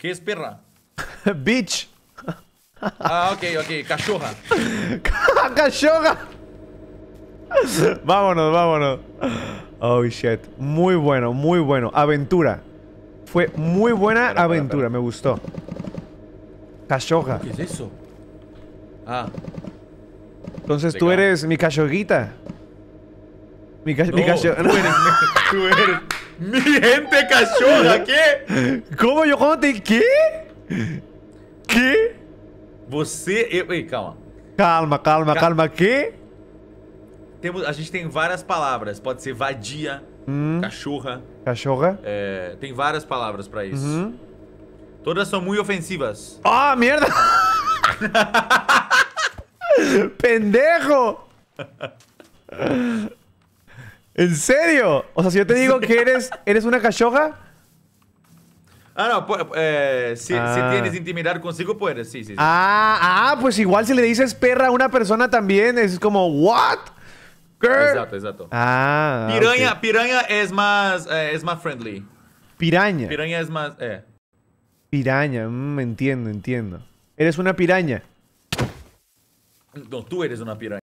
¿Qué es perra? Bitch. Ah, ok, ok. Cachorra. Cachorra. vámonos, vámonos. Oh, shit. Muy bueno, muy bueno. Aventura. Fue muy buena aventura, me gustó. Cachorra. ¿Qué es eso? Ah. Entonces tú eres mi cachoguita. Mi, ca no, mi cachorra. tú eres. Mi gente cachorra, que Como eu ontem, que? Que? Você... Eu... Ei, calma. Calma, calma, Cal... calma, que? Temos, a gente tem várias palavras. Pode ser vadia, hum. cachorra. Cachorra. É, tem várias palavras pra isso. Uhum. Todas são muito ofensivas. Ah, oh, merda! Pendejo! ¿En serio? O sea, si yo te digo que eres, eres una cachoja. Ah, no, eh, si, ah. tienes intimidar consigo, puedes, sí, sí, sí. Ah, ah, pues igual si le dices perra a una persona también, es como, ¿what? Girl. Exacto, exacto. Ah. Piraña, ah, piraña es más, eh, es más friendly. Piraña. Piraña es más, eh. Piraña, me mm, entiendo, entiendo. Eres una piraña. No, tú eres una piraña.